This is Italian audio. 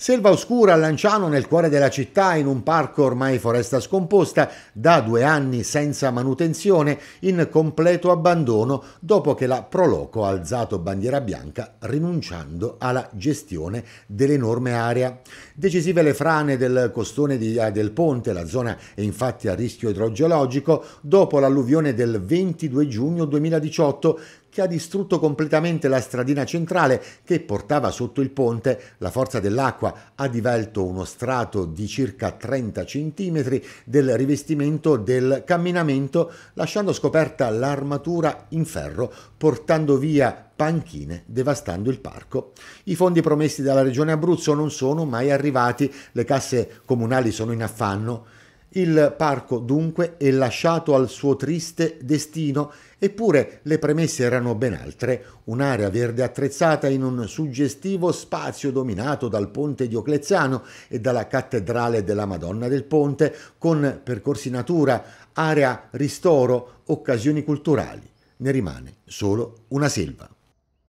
Selva oscura a Lanciano nel cuore della città, in un parco ormai foresta scomposta, da due anni senza manutenzione, in completo abbandono dopo che la Proloco ha alzato bandiera bianca rinunciando alla gestione dell'enorme area. Decisive le frane del costone di, eh, del ponte, la zona è infatti a rischio idrogeologico, dopo l'alluvione del 22 giugno 2018 che ha distrutto completamente la stradina centrale che portava sotto il ponte, la forza dell'acqua acqua ha divelto uno strato di circa 30 cm del rivestimento del camminamento, lasciando scoperta l'armatura in ferro, portando via panchine, devastando il parco. I fondi promessi dalla Regione Abruzzo non sono mai arrivati, le casse comunali sono in affanno. Il parco dunque è lasciato al suo triste destino, eppure le premesse erano ben altre, un'area verde attrezzata in un suggestivo spazio dominato dal ponte Diocleziano e dalla cattedrale della Madonna del Ponte, con percorsi natura, area ristoro, occasioni culturali. Ne rimane solo una selva.